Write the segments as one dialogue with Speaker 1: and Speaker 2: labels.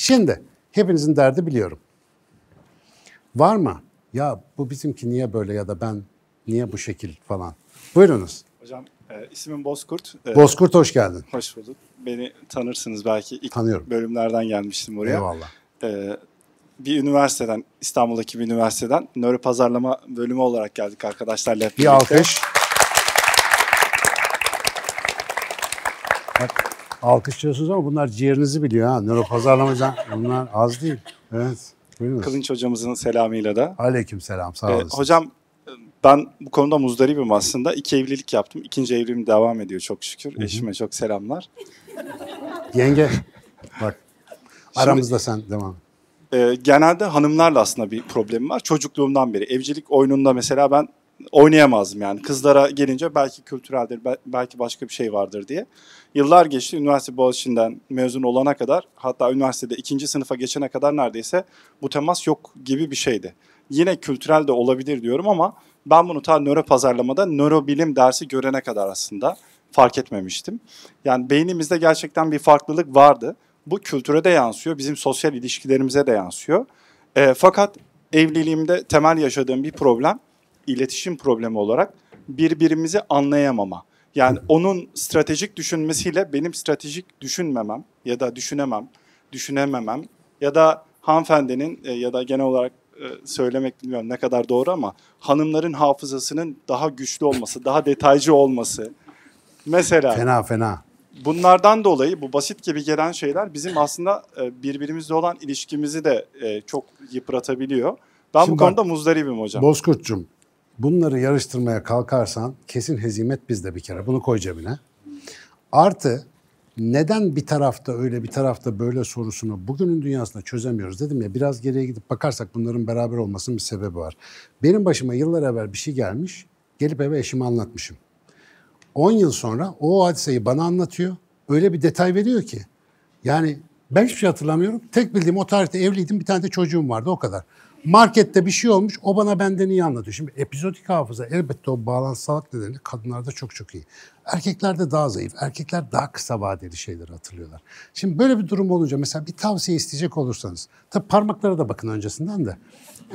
Speaker 1: Şimdi hepinizin derdi biliyorum. Var mı? Ya bu bizimki niye böyle ya da ben niye bu şekil falan. Buyurunuz.
Speaker 2: Hocam e, ismim Bozkurt. E, Bozkurt hoş geldin. Hoş bulduk. Beni tanırsınız belki. İlk Tanıyorum. bölümlerden gelmiştim buraya. Eyvallah. E, bir üniversiteden, İstanbul'daki bir üniversiteden nöro pazarlama bölümü olarak geldik arkadaşlarla. Hep bir alkış.
Speaker 1: Bak, alkışlıyorsunuz ama bunlar ciğerinizi biliyor ha. Nöropazarlamacı bunlar az değil. Evet. Buyurunuz.
Speaker 2: Kılınç hocamızın selamıyla da. Aleyküm selam sağ ee, olasın. Ee, hocam ben bu konuda muzdaribim aslında. İki evlilik yaptım. İkinci evliliğim devam ediyor çok şükür. Hı-hı. Eşime çok selamlar.
Speaker 1: Yenge bak aramızda Şimdi, sen devam
Speaker 2: e, genelde hanımlarla aslında bir problemim var. Çocukluğumdan beri. Evcilik oyununda mesela ben oynayamazdım yani. Kızlara gelince belki kültüreldir, belki başka bir şey vardır diye. Yıllar geçti. Üniversite Boğaziçi'nden mezun olana kadar hatta üniversitede ikinci sınıfa geçene kadar neredeyse bu temas yok gibi bir şeydi. Yine kültürel de olabilir diyorum ama ben bunu ta nöro pazarlamada nörobilim dersi görene kadar aslında fark etmemiştim. Yani beynimizde gerçekten bir farklılık vardı. Bu kültüre de yansıyor, bizim sosyal ilişkilerimize de yansıyor. E, fakat evliliğimde temel yaşadığım bir problem iletişim problemi olarak birbirimizi anlayamama. Yani onun stratejik düşünmesiyle benim stratejik düşünmemem ya da düşünemem, düşünememem ya da hanımefendinin e, ya da genel olarak e, söylemek bilmiyorum ne kadar doğru ama hanımların hafızasının daha güçlü olması, daha detaycı olması. Mesela. Fena fena. Bunlardan dolayı bu basit gibi gelen şeyler bizim aslında e, birbirimizle olan ilişkimizi de çok yıpratabiliyor. Ben Şimdi bu konuda bak, muzdaribim hocam.
Speaker 1: Bozkurt'cum Bunları yarıştırmaya kalkarsan kesin hezimet bizde bir kere. Bunu koy cebine. Artı neden bir tarafta öyle bir tarafta böyle sorusunu bugünün dünyasında çözemiyoruz dedim ya biraz geriye gidip bakarsak bunların beraber olmasının bir sebebi var. Benim başıma yıllar evvel bir şey gelmiş gelip eve eşime anlatmışım. 10 yıl sonra o hadiseyi bana anlatıyor öyle bir detay veriyor ki yani ben hiçbir şey hatırlamıyorum tek bildiğim o tarihte evliydim bir tane de çocuğum vardı o kadar. Markette bir şey olmuş, o bana benden iyi anlatıyor. Şimdi epizodik hafıza elbette o bağlantısallık nedeniyle kadınlarda çok çok iyi. Erkeklerde daha zayıf. Erkekler daha kısa vadeli şeyleri hatırlıyorlar. Şimdi böyle bir durum olunca mesela bir tavsiye isteyecek olursanız, tabi parmaklara da bakın öncesinden de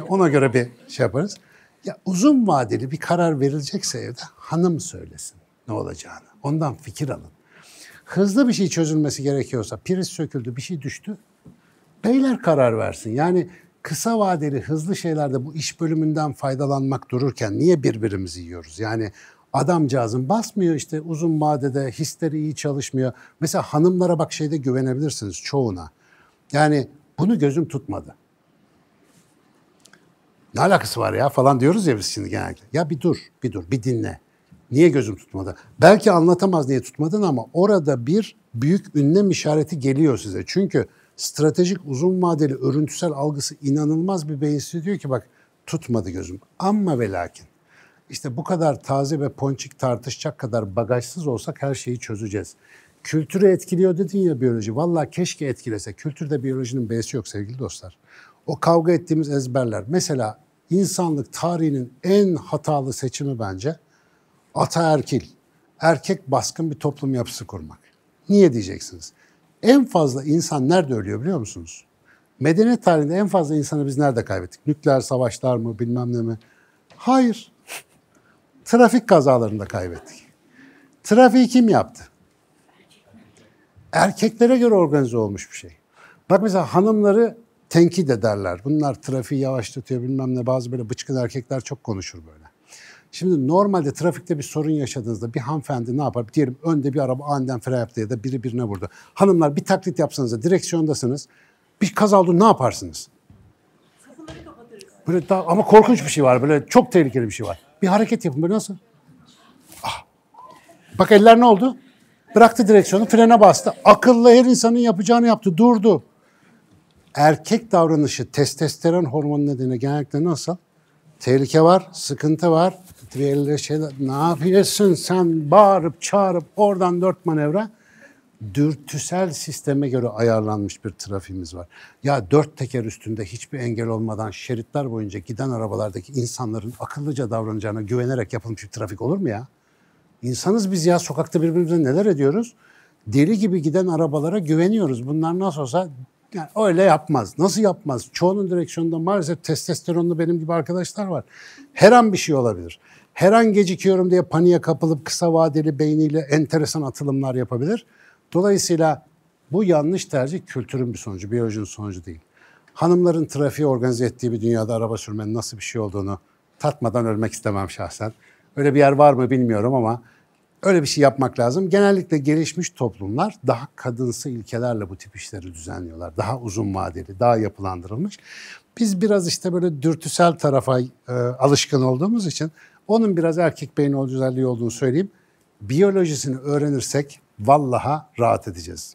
Speaker 1: ona göre bir şey yaparız. Ya uzun vadeli bir karar verilecekse evde hanım söylesin ne olacağını. Ondan fikir alın. Hızlı bir şey çözülmesi gerekiyorsa priz söküldü, bir şey düştü. Beyler karar versin. Yani kısa vadeli hızlı şeylerde bu iş bölümünden faydalanmak dururken niye birbirimizi yiyoruz? Yani adamcağızın basmıyor işte uzun vadede hisleri iyi çalışmıyor. Mesela hanımlara bak şeyde güvenebilirsiniz çoğuna. Yani bunu gözüm tutmadı. Ne alakası var ya falan diyoruz ya biz şimdi genelde. Ya bir dur, bir dur, bir dinle. Niye gözüm tutmadı? Belki anlatamaz niye tutmadın ama orada bir büyük ünlem işareti geliyor size. Çünkü stratejik uzun vadeli örüntüsel algısı inanılmaz bir beyinsiz diyor ki bak tutmadı gözüm. Amma ve lakin işte bu kadar taze ve ponçik tartışacak kadar bagajsız olsak her şeyi çözeceğiz. Kültürü etkiliyor dedin ya biyoloji. Valla keşke etkilese. Kültürde biyolojinin B'si yok sevgili dostlar. O kavga ettiğimiz ezberler. Mesela insanlık tarihinin en hatalı seçimi bence ataerkil, erkek baskın bir toplum yapısı kurmak. Niye diyeceksiniz? En fazla insan nerede ölüyor biliyor musunuz? Medeniyet tarihinde en fazla insanı biz nerede kaybettik? Nükleer savaşlar mı bilmem ne mi? Hayır. Trafik kazalarında kaybettik. Trafiği kim yaptı? Erkeklere göre organize olmuş bir şey. Bak mesela hanımları tenkit ederler. Bunlar trafiği yavaşlatıyor bilmem ne. Bazı böyle bıçkın erkekler çok konuşur böyle. Şimdi normalde trafikte bir sorun yaşadığınızda bir hanımefendi ne yapar? Diyelim önde bir araba aniden fren yaptı ya da biri birine vurdu. Hanımlar bir taklit yapsanız da direksiyondasınız. Bir kaza oldu ne yaparsınız? Böyle daha, ama korkunç bir şey var. Böyle çok tehlikeli bir şey var. Bir hareket yapın böyle nasıl? Ah. Bak eller ne oldu? Bıraktı direksiyonu, frene bastı. Akıllı her insanın yapacağını yaptı, durdu. Erkek davranışı testosteron hormonu nedeniyle genellikle nasıl? Tehlike var, sıkıntı var, verilir şeyler. Ne yapıyorsun sen bağırıp çağırıp oradan dört manevra dürtüsel sisteme göre ayarlanmış bir trafiğimiz var. Ya dört teker üstünde hiçbir engel olmadan şeritler boyunca giden arabalardaki insanların akıllıca davranacağına güvenerek yapılmış bir trafik olur mu ya? İnsanız biz ya sokakta birbirimize neler ediyoruz? Deli gibi giden arabalara güveniyoruz. Bunlar nasıl olsa yani öyle yapmaz. Nasıl yapmaz? Çoğunun direksiyonunda maalesef testosteronlu benim gibi arkadaşlar var. Her an bir şey olabilir her an gecikiyorum diye paniğe kapılıp kısa vadeli beyniyle enteresan atılımlar yapabilir. Dolayısıyla bu yanlış tercih kültürün bir sonucu, biyolojinin sonucu değil. Hanımların trafiği organize ettiği bir dünyada araba sürmenin nasıl bir şey olduğunu tatmadan ölmek istemem şahsen. Öyle bir yer var mı bilmiyorum ama öyle bir şey yapmak lazım. Genellikle gelişmiş toplumlar daha kadınsı ilkelerle bu tip işleri düzenliyorlar. Daha uzun vadeli, daha yapılandırılmış. Biz biraz işte böyle dürtüsel tarafa e, alışkın olduğumuz için onun biraz erkek beyni özelliği olduğunu söyleyeyim. Biyolojisini öğrenirsek vallaha rahat edeceğiz.